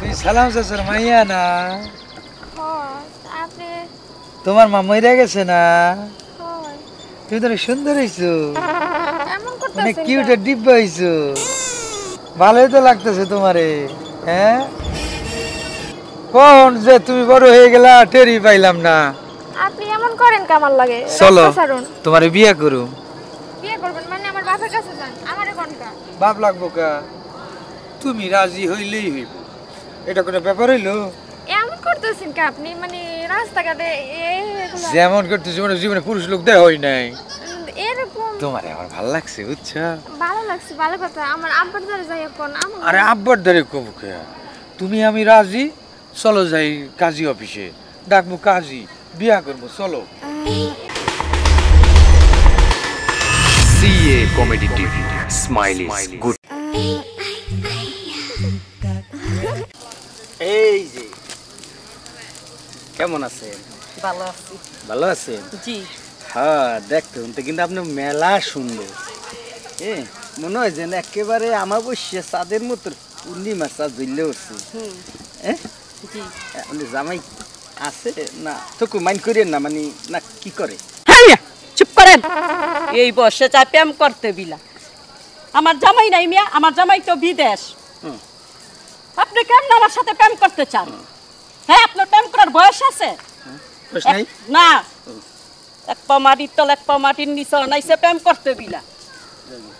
তুই সালাম চাচার মাইয়া না তোমার মা মরে গেছে না তুমি তো সুন্দর হইছো মানে কিউট ডিব্বা হইছো ভালোই তো লাগতেছে তোমারে হ্যাঁ কোন যে তুমি বড় হয়ে গেলা টেরি পাইলাম না আপনি এমন করেন কামাল লাগে চলো তোমারে বিয়ে করু বিয়া করবেন মানে আমার বাপের কাছে যান আমারে কোন বাপ লাগবো কা তুমি রাজি হইলেই হইব এটা কোনো ব্যাপার হইলো এমন করতেছেন কি আপনি মানে রাস্তাঘাটে যেমন করতেছি মানে জীবনে পুরুষ লোক দেয় হয় নাই এরকম তোমার আমার ভালো লাগছে বুঝছ ভালো লাগছে ভালো কথা আমার আব্বার ধরে যাই এখন আরে আব্বার ধরে কবুকে তুমি আমি রাজি চলো যাই কাজী অফিসে ডাকবো কাজী বিয়া করবো চলো সিএ কমেডি টিভি স্মাইলি গুড কেমন আছেন ভালো আছি ভালো আছেন জি হ্যাঁ দেখতে তো কিন্তু আপনি মেলা সুন্দর এ মনে হয় যেন একেবারে আমার বসে চাঁদের মতো পূর্ণিমার চাঁদ জ্বললে উঠছে আপনি জামাই আছে না তো মাইন করেন না মানে না কি করে হ্যাঁ, চুপ করেন এই বসে চাপিয়াম করতে বিলা আমার জামাই নাই মিয়া আমার জামাই তো বিদেশ আপনি কেমন আমার সাথে প্রেম করতে চান হ্যাঁ আপনার প্রেম করার বয়স আছে না এক পা মাটির তল এক পা মাটির নিচে অনাইছে প্রেম করতে বিলা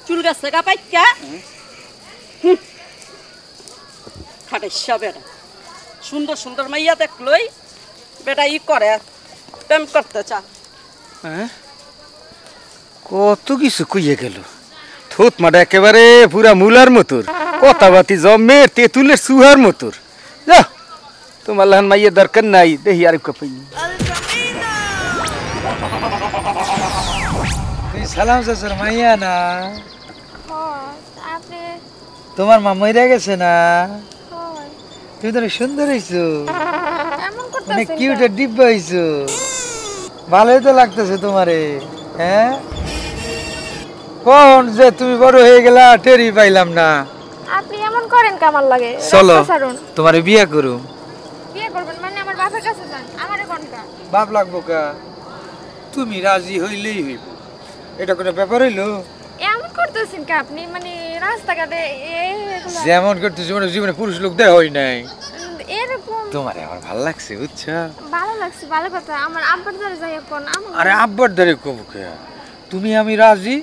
চুল গাছ থেকে পাইকা খাটাইসা বেড়া সুন্দর সুন্দর মাইয়া দেখলই বেটা ই করে প্রেম করতে চা হ্যাঁ? কত কিছু কইয়ে গেল থুত মাটা একেবারে পুরা মুলার কথা কথাবাতি জমে তেঁতুলের সুহার মতুর যা তোমার লহন মাইয়ে দরকার নাই দেহি আর তোমার মা মইরা গেছে না তুমি তো সুন্দর হয়েছো কিউটা ডিব্বা হয়েছো ভালোই তো লাগতেছে তোমারে হ্যাঁ কোন যে তুমি বড় হয়ে গেলা টেরি পাইলাম না আপনি এমন করেন কেমন লাগে চলো তোমারে বিয়ে করুম বাপ লাগবো কা তুমি রাজি হইলেই হইব এটা কোনো ব্যাপার হইলো এমন করতেছেন কি আপনি মানে রাস্তাঘাটে যেমন করতেছি মানে জীবনে পুরুষ লোক দেয় হই নাই তোমারে আমার ভালো লাগছে ভালো লাগছে ভালো কথা আমার আব্বার ধরে যাই এখন আরে আব্বার ধরে কবুকে তুমি আমি রাজি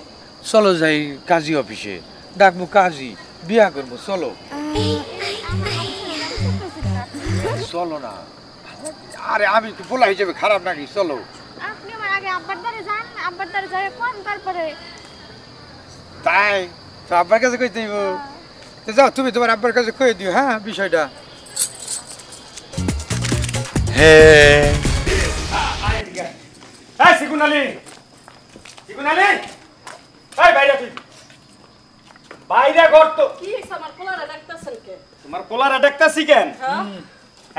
চলো যাই কাজী অফিসে ডাকবো কাজী বিয়া করবো চলো চলো না আরে আমি তো বলা হিসেবে খারাপ নাকি চলো আপনি আমার আগে আব্বার দ্বারে যান আব্বার কোন তারপরে তাই তো আব্বার কাছে কই দিব হ্যাঁ। তো যাও তুমি তোমার আব্বার কাছে কই দিও হ্যাঁ বিষয়টা হে এই সিগুন আলী সিগুন এই বাইরে তুই বাইরে ঘর তো কি কে তোমার কোলারা ডাকতাছি কেন হ্যাঁ,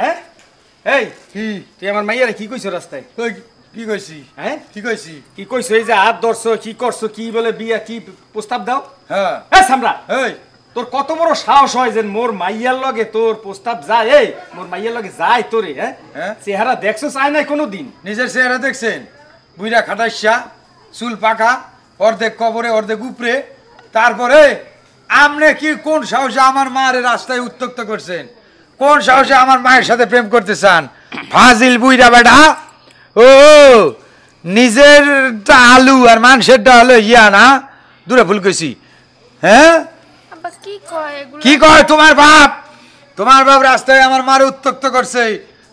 হ্যাঁ? আমার কি রাস্তায় কি হ্যাঁ কি কইছি কি এই যে হাত কি কি বলে বিয়া কি প্রস্তাব দাও হ্যাঁ তোর কত বড় সাহস হয় যে মোর মাইয়ার লগে তোর প্রস্তাব যায় এই মোর মাইয়ার লগে যায় তোরে হ্যাঁ, হ্যাঁ। চেহারা দেখছো চায় নাই কোনো দিন নিজের চেহারা দেখছেন বুইরা খাটাইসা চুল পাকা অর্ধেক কবরে অর্ধেক উপরে তারপরে আমনে কি কোন সাহসে আমার মারে রাস্তায় উত্তক্ত করছেন কোন সাহসে আমার মায়ের সাথে প্রেম করতে চান ফাজিল বুইরা বেটা ও নিজেরটা আলু আর মানুষেরটা হলো ইয়া না দূরে ভুল করছি হ্যাঁ কি কয় তোমার বাপ তোমার বাপ রাস্তায় আমার মার উত্তক্ত করছে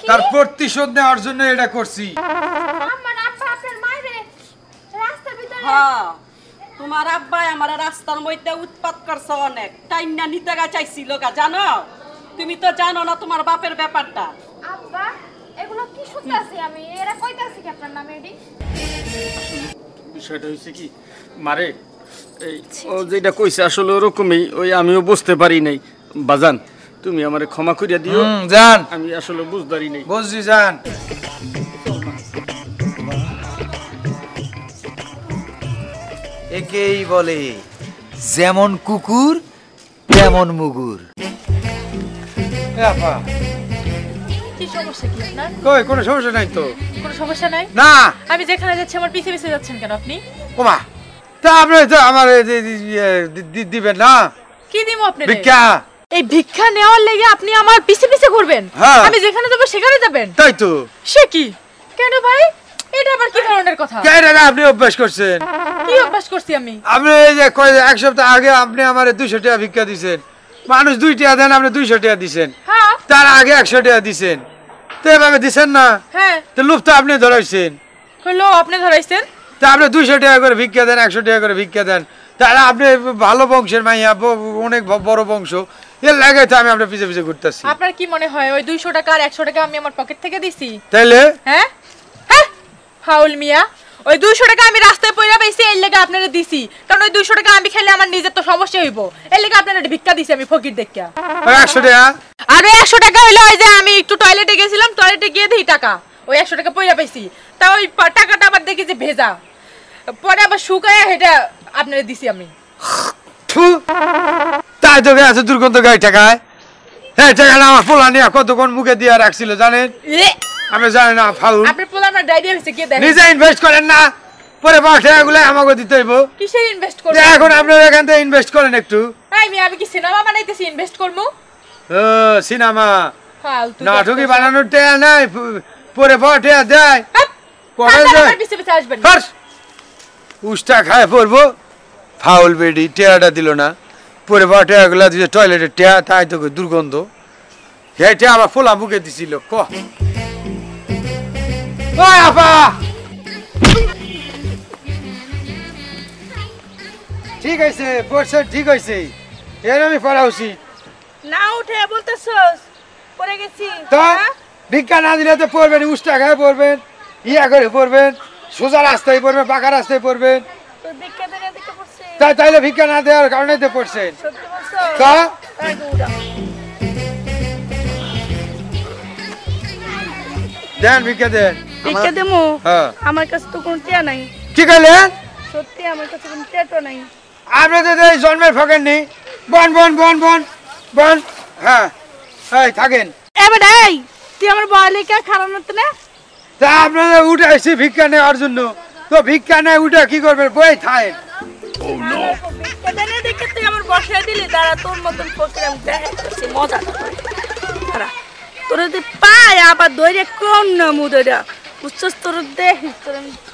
তার প্রতিশোধ নেওয়ার জন্য এটা করছি তোমার আব্বাই আমার রাস্তার মধ্যে উৎপাত করছে অনেক টাইম না নিতে গা চাইছিল গা জানো তুমি তো জানো না তোমার বাপের ব্যাপারটা আমি বিষয়টা কি মারে এই ও যেটা আসলে ওই আমিও বুঝতে পারি নাই বাজান তুমি আমারে ক্ষমা দিও জান আমি জান একেই বলে যেমন কুকুর তেমন মুগুর কি সমস্যা নাই তো কোনো সমস্যা নাই না আমি যেখানে যাচ্ছি আমার যাচ্ছেন কেন আপনি ওমা তা আপনি তো আমার ইয়ে, দিবেন না কি দিব আপনি ভিক্ষা এই ভিক্ষা নেওয়ার লেগে আপনি আমার পিছে পিছে ঘুরবেন হ্যাঁ। আমি যেখানে সেখানে যাবেন তাই তো সে কি কেন ভাই এটা আবার কি ধরনের কথা কেন না আপনি অভ্যাস করছেন কি অভ্যাস করছি আমি আপনি এই যে এক সপ্তাহ আগে আপনি আমার দুশো টাকা ভিক্ষা দিয়েছেন মানুষ দুই টাকা দেন আপনি দুইশো টাকা দিচ্ছেন হ্যাঁ। তার আগে একশো টাকা দিচ্ছেন তো এভাবে দিচ্ছেন না হ্যাঁ। তো লুপ তো আপনি ধরাইছেন আপনি ধরাইছেন তা আপনি দুইশো টাকা করে ভিক্ষা দেন একশো টাকা করে ভিক্ষা দেন তারা আপনি ভালো বংশের মাইয়া অনেক বড় বংশ এর লাগে তো আমি আপনার পিছে পিছে ঘুরতেছি আপনার কি মনে হয় ওই দুইশো টাকা আর একশো টাকা আমি আমার পকেট থেকে দিছি তাইলে হ্যাঁ হ্যাঁ ফাউল মিয়া ওই দুইশো টাকা আমি রাস্তায় পয়রা পাইছি এর লেগে আপনারা দিছি কারণ ওই দুইশো টাকা আমি খেলে আমার নিজের তো সমস্যা হইব এর লেগে আপনারা ভিক্ষা দিছি আমি ফকির দেখা একশো টাকা আর ওই একশো টাকা হইলো ওই যে আমি একটু টয়লেটে গেছিলাম টয়লেটে গিয়ে দিই টাকা ওই একশো টাকা পয়রা পাইছি তা ওই টাকাটা আবার দেখি যে ভেজা পরে আবার শুকায় সেটা আপনারা দিছি আমি তাই তো আছে দুর্গন্ধ গায়ে টাকায় হ্যাঁ টাকা না আমার ফোলা নিয়ে কতক্ষণ মুখে দিয়ে রাখছিল জানেন আমি জানি না ফাউল নিজে ইনভেস্ট করেন না পরে পাশে আমাকে দিতে হইব কিসের ইনভেস্ট করব এখন আপনারা এখান থেকে ইনভেস্ট করেন একটু আমি আমি কি সিনেমা বানাইতেছি ইনভেস্ট করব ও সিনেমা ফালতু নাটকই বানানোর তে নাই পরে পাশে দেয় হ্যাঁ, কবে যায় পিছে পিছে আসবেন ফার্স্ট উষ্টা খায় পড়বো ফাউল বেডি টেয়াটা দিল না পরে বটে টেয়াগুলা দিয়ে টয়লেটের টেয়া তাই তো দুর্গন্ধ হেঁটে আমার ফোলা বুকে দিছিল ক Vai, আপা ঠিক আছে পড়ছে ঠিক আছে এর আমি পড়া উচিত না উঠে বলতেছস পড়ে গেছি তো ভিক্ষা হ্যাঁ? না দিলে তো পড়বেন উষ্টা গায়ে পড়বেন ইয়া করে পড়বেন সোজা রাস্তায় পড়বেন পাকা রাস্তায় পড়বেন তাই তাইলে ভিক্ষা না দেওয়ার কারণে তো পড়ছেন তা দেন ভিক্ষা দেন ভিক্ষা দেবো হ্যাঁ। আমার কাছে তো কোনো টিয়া নাই কি কইলেন সত্যি আমার কাছে কোনো টিয়া তো নাই আপনি তো এই জন্মের ফাঁকেন নেই বন বন বন বন বন হ্যাঁ এই থাকেন এবার এই তুই আমার বালিকা খারাপ না তা আপনাদের উঠে আসছি ভিক্ষা নেওয়ার জন্য তো ভিক্ষা নেয় উঠে কি করবেন বই থায় oh, দেখে তুই আমার বসে দিলি তারা তোর মতন প্রোগ্রাম দেখাচ্ছি মজা তোরা পায় আবার দৈরে কম না মুদরা উচ্চস্তর দেহ তোর